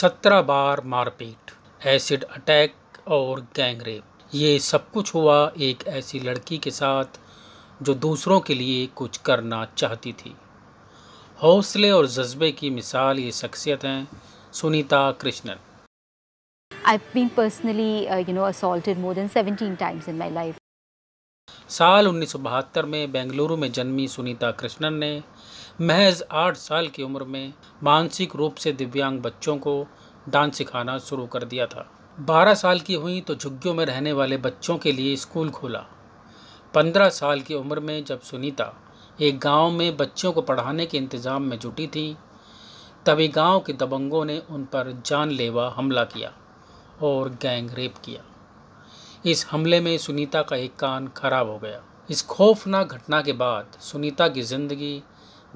सत्रह बार मारपीट एसिड अटैक और गैंग रेप ये सब कुछ हुआ एक ऐसी लड़की के साथ जो दूसरों के लिए कुछ करना चाहती थी हौसले और जज्बे की मिसाल ये शख्सियत हैं Sunita Krishnan I been personally you know assaulted more than than times in my life साल उन्नीस में बेंगलुरु में जन्मी सुनीता कृष्णन ने महज आठ साल की उम्र में मानसिक रूप से दिव्यांग बच्चों को डांस सिखाना शुरू कर दिया था बारह साल की हुई तो झुग्गियों में रहने वाले बच्चों के लिए स्कूल खोला पंद्रह साल की उम्र में जब सुनीता एक गांव में बच्चों को पढ़ाने के इंतज़ाम में जुटी थी तभी गांव के दबंगों ने उन पर जानलेवा हमला किया और गैंग रेप किया इस हमले में सुनीता का एक कान खराब हो गया इस खौफनाक घटना के बाद सुनीता की ज़िंदगी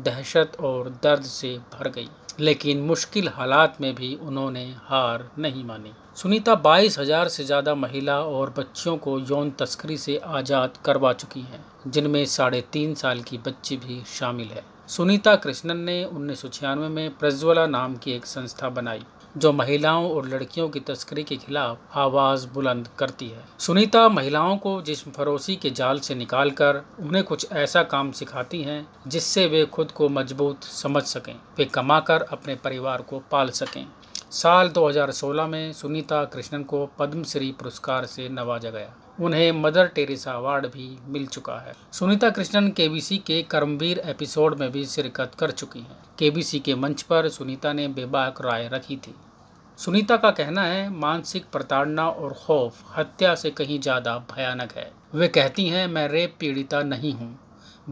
दहशत और दर्द से भर गई लेकिन मुश्किल हालात में भी उन्होंने हार नहीं मानी सुनीता बाईस हजार से ज़्यादा महिला और बच्चियों को यौन तस्करी से आज़ाद करवा चुकी हैं जिनमें साढ़े तीन साल की बच्ची भी शामिल है सुनीता कृष्णन ने उन्नीस में प्रज्वला नाम की एक संस्था बनाई जो महिलाओं और लड़कियों की तस्करी के खिलाफ आवाज बुलंद करती है सुनीता महिलाओं को जिसम फरोसी के जाल से निकालकर उन्हें कुछ ऐसा काम सिखाती हैं जिससे वे खुद को मजबूत समझ सकें वे कमाकर अपने परिवार को पाल सकें साल 2016 में सुनीता कृष्णन को पद्मश्री पुरस्कार से नवाजा गया उन्हें मदर टेरेसा अवार्ड भी मिल चुका है सुनीता कृष्णन केबीसी के कर्मवीर एपिसोड में भी शिरकत कर चुकी हैं केबीसी के मंच पर सुनीता ने बेबाक राय रखी थी सुनीता का कहना है मानसिक प्रताड़ना और खौफ हत्या से कहीं ज़्यादा भयानक है वे कहती हैं मैं रेप पीड़िता नहीं हूँ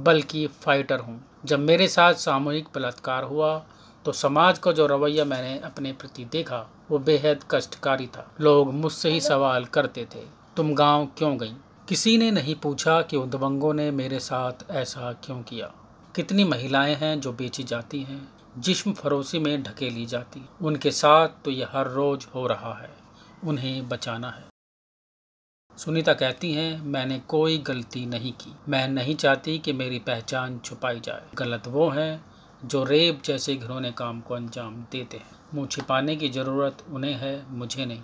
बल्कि फाइटर हूँ जब मेरे साथ सामूहिक बलात्कार हुआ तो समाज का जो रवैया मैंने अपने प्रति देखा वो बेहद कष्टकारी था लोग मुझसे ही सवाल करते थे तुम गांव क्यों गई किसी ने नहीं पूछा कि उन दबंगों ने मेरे साथ ऐसा क्यों किया कितनी महिलाएं हैं जो बेची जाती हैं जिश्म फरोसी में ढकेली जाती उनके साथ तो यह हर रोज़ हो रहा है उन्हें बचाना है सुनीता कहती हैं मैंने कोई गलती नहीं की मैं नहीं चाहती कि मेरी पहचान छुपाई जाए गलत वो हैं जो रेप जैसे घिरौने काम को अंजाम देते हैं मुँह छिपाने की ज़रूरत उन्हें है मुझे नहीं